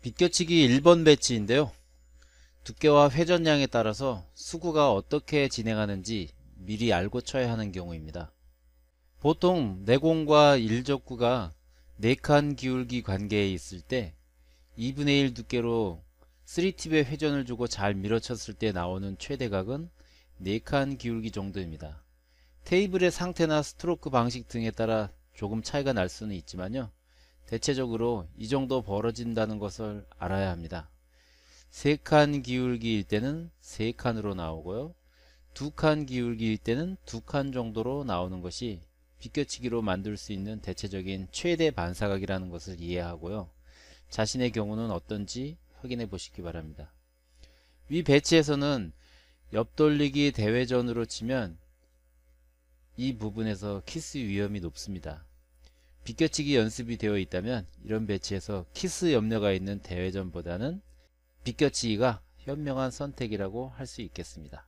빗겨치기 1번 배치인데요. 두께와 회전량에 따라서 수구가 어떻게 진행하는지 미리 알고 쳐야 하는 경우입니다. 보통 내공과 일적구가 4칸 기울기 관계에 있을 때 2분의 1 두께로 3팁의 회전을 주고 잘 밀어쳤을 때 나오는 최대각은 4칸 기울기 정도입니다. 테이블의 상태나 스트로크 방식 등에 따라 조금 차이가 날 수는 있지만요. 대체적으로 이 정도 벌어진다는 것을 알아야 합니다. 세 칸 기울기일 때는 세 칸으로 나오고요. 두 칸 기울기일 때는 두 칸 정도로 나오는 것이 비껴치기로 만들 수 있는 대체적인 최대 반사각이라는 것을 이해하고요. 자신의 경우는 어떤지 확인해 보시기 바랍니다. 위 배치에서는 옆돌리기 대회전으로 치면 이 부분에서 키스 위험이 높습니다. 비껴치기 연습이 되어 있다면 이런 배치에서 키스 염려가 있는 대회전보다는 비껴치기가 현명한 선택이라고 할 수 있겠습니다.